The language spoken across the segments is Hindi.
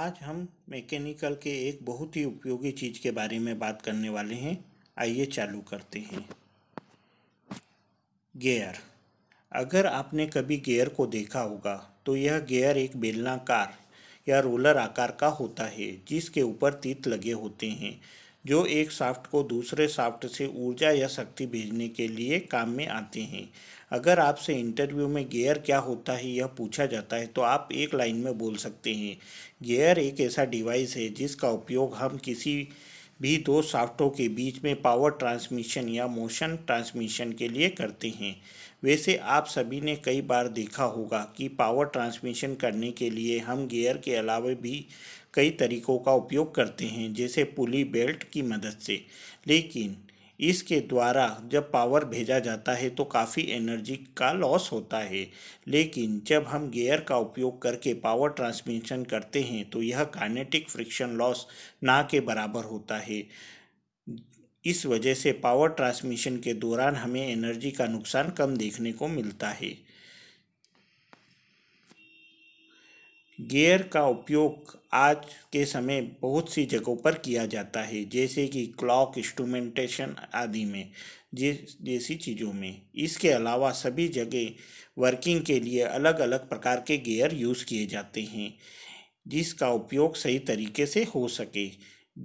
आज हम मैकेनिकल के एक बहुत ही उपयोगी चीज़ के बारे में बात करने वाले हैं आइए चालू करते हैं गेयर अगर आपने कभी गेयर को देखा होगा तो यह गेयर एक बेलनाकार या रोलर आकार का होता है जिसके ऊपर तीत लगे होते हैं जो एक साफ्ट को दूसरे साफ्ट से ऊर्जा या शक्ति भेजने के लिए काम में आते हैं अगर आपसे इंटरव्यू में गेयर क्या होता है यह पूछा जाता है तो आप एक लाइन में बोल सकते हैं गेयर एक ऐसा डिवाइस है जिसका उपयोग हम किसी भी दो साफ्टों के बीच में पावर ट्रांसमिशन या मोशन ट्रांसमिशन के लिए करते हैं वैसे आप सभी ने कई बार देखा होगा कि पावर ट्रांसमिशन करने के लिए हम गेयर के अलावा भी कई तरीकों का उपयोग करते हैं जैसे पुली बेल्ट की मदद से लेकिन इसके द्वारा जब पावर भेजा जाता है तो काफ़ी एनर्जी का लॉस होता है लेकिन जब हम गियर का उपयोग करके पावर ट्रांसमिशन करते हैं तो यह काइनेटिक फ्रिक्शन लॉस ना के बराबर होता है इस वजह से पावर ट्रांसमिशन के दौरान हमें एनर्जी का नुकसान कम देखने को मिलता है गेयर का उपयोग आज के समय बहुत सी जगहों पर किया जाता है जैसे कि क्लॉक इंस्ट्रूमेंटेशन आदि में जैसी चीज़ों में इसके अलावा सभी जगह वर्किंग के लिए अलग अलग प्रकार के गेयर यूज़ किए जाते हैं जिसका उपयोग सही तरीके से हो सके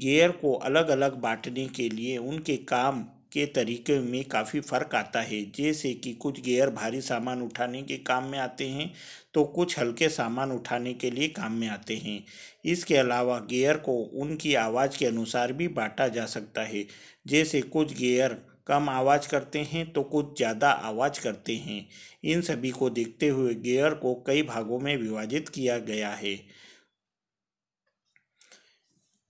गेयर को अलग अलग बांटने के लिए उनके काम के तरीके में काफ़ी फ़र्क आता है जैसे कि कुछ गेयर भारी सामान उठाने के काम में आते हैं तो कुछ हल्के सामान उठाने के लिए काम में आते हैं इसके अलावा गेयर को उनकी आवाज़ के अनुसार भी बांटा जा सकता है जैसे कुछ गेयर कम आवाज़ करते हैं तो कुछ ज़्यादा आवाज़ करते हैं इन सभी को देखते हुए गेयर को कई भागों में विभाजित किया गया है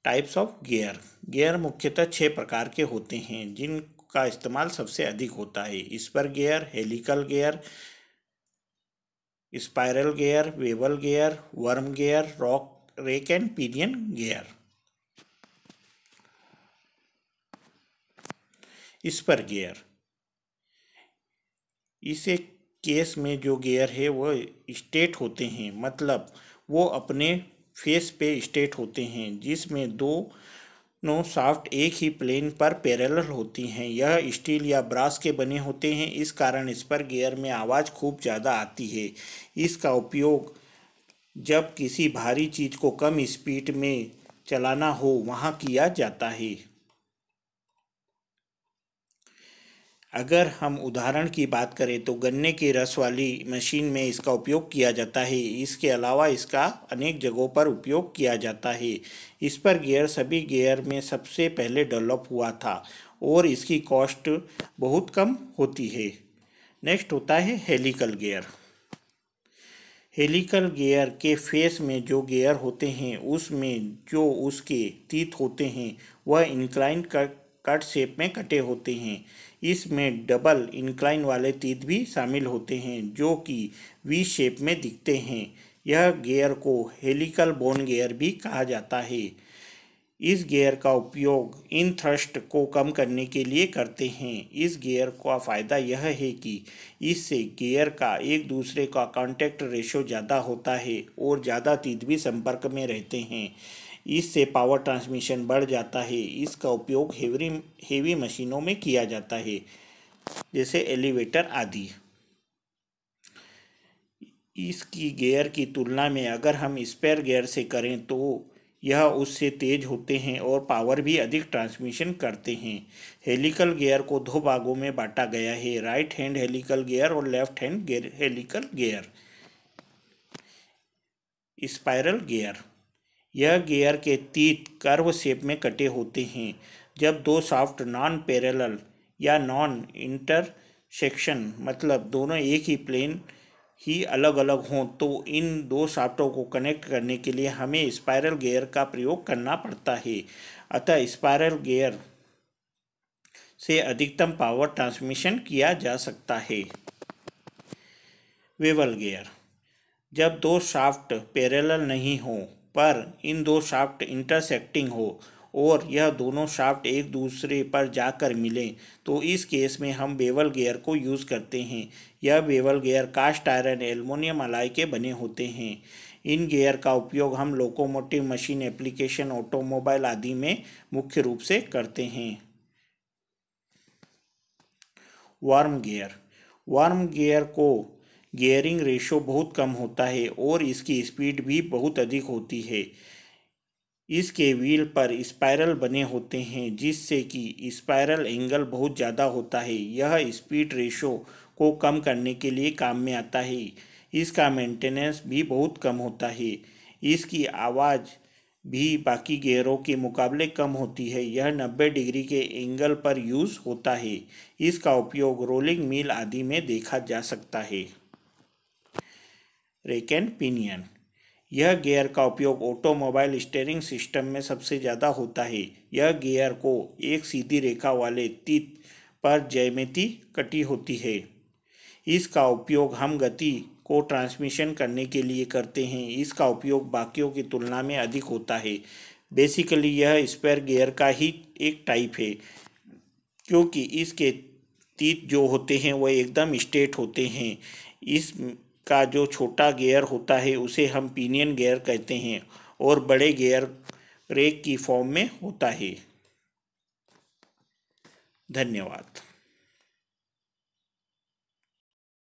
टाइप्स ऑफ गियर गियर मुख्यतः छः प्रकार के होते हैं जिनका इस्तेमाल सबसे अधिक होता है spur gear helical gear spiral gear bevel gear worm gear rack rack and pinion gear spur gear इसे केस में जो गियर है वो स्टेट होते हैं मतलब वो अपने फेस पे स्टेट होते हैं जिसमें दो नो साफ्ट एक ही प्लेन पर पैरेलल होती हैं यह स्टील या ब्रास के बने होते हैं इस कारण इस पर गियर में आवाज़ खूब ज़्यादा आती है इसका उपयोग जब किसी भारी चीज़ को कम स्पीड में चलाना हो वहाँ किया जाता है अगर हम उदाहरण की बात करें तो गन्ने के रस वाली मशीन में इसका उपयोग किया जाता है इसके अलावा इसका अनेक जगहों पर उपयोग किया जाता है इस पर गियर सभी गियर में सबसे पहले डेवलप हुआ था और इसकी कॉस्ट बहुत कम होती है नेक्स्ट होता है हेलिकल गियर हेलिकल गियर के फेस में जो गियर होते हैं उसमें जो उसके तीत होते हैं वह इंक्लाइन कट शेप में कटे होते हैं इसमें डबल इंक्लाइन वाले तीत भी शामिल होते हैं जो कि वी शेप में दिखते हैं यह गेयर को हेलिकल बोन गेयर भी कहा जाता है इस गेयर का उपयोग इन थ्रस्ट को कम करने के लिए करते हैं इस गेयर का फ़ायदा यह है कि इससे गेयर का एक दूसरे का कांटेक्ट रेशो ज़्यादा होता है और ज़्यादा तीत भी संपर्क में रहते हैं इससे पावर ट्रांसमिशन बढ़ जाता है इसका उपयोग हेवी हेवी मशीनों में किया जाता है जैसे एलिवेटर आदि इसकी गियर की तुलना में अगर हम स्पेयर गियर से करें तो यह उससे तेज होते हैं और पावर भी अधिक ट्रांसमिशन करते हैं हेलिकल गियर को दो भागों में बांटा गया है राइट हैंड हेलिकल गियर और left hand helical gear spiral gear यह गियर के तीत कर्व शेप में कटे होते हैं जब दो साफ्ट नॉन पैरेलल या नॉन सेक्शन मतलब दोनों एक ही प्लेन ही अलग अलग हों तो इन दो साफ्टों को कनेक्ट करने के लिए हमें स्पायरल गियर का प्रयोग करना पड़ता है अतः स्पायरल गियर से अधिकतम पावर ट्रांसमिशन किया जा सकता है वेवल गियर जब दो साफ्ट पैरेलल नहीं हों पर इन दो शाफ्ट इंटरसेक्टिंग हो और यह दोनों शाफ्ट एक दूसरे पर जाकर मिलें तो इस केस में हम बेवल गेयर को यूज़ करते हैं यह bevel gear cast iron aluminium alloy के बने होते हैं इन गेयर का उपयोग हम लोकोमोटिव मशीन एप्लीकेशन ऑटोमोबाइल आदि में मुख्य रूप से करते हैं वार्म गेयर वार्म गेयर को गेयरिंग रेशो बहुत कम होता है और इसकी स्पीड भी बहुत अधिक होती है इसके व्हील पर स्पायरल बने होते हैं जिससे कि स्पायरल एंगल बहुत ज़्यादा होता है यह स्पीड रेशो को कम करने के लिए काम में आता है इसका मेंटेनेंस भी बहुत कम होता है इसकी आवाज़ भी बाकी गेयरों के मुकाबले कम होती है यह 90 डिग्री के एंगल पर यूज़ होता है इसका उपयोग रोलिंग मिल आदि में देखा जा सकता है रेक एंड पिनियन यह गियर का उपयोग ऑटोमोबाइल स्टेयरिंग सिस्टम में सबसे ज़्यादा होता है यह गियर को एक सीधी रेखा वाले तीत पर जयमिति कटी होती है इसका उपयोग हम गति को ट्रांसमिशन करने के लिए करते हैं इसका उपयोग बाकियों की तुलना में अधिक होता है बेसिकली यह स्पेयर गियर का ही एक टाइप है क्योंकि इसके तीत जो होते हैं वह एकदम स्ट्रेट होते हैं इस का जो छोटा गेयर होता है उसे हम पीनियन गेयर कहते हैं और बड़े गेयर रेक की फॉर्म में होता है धन्यवाद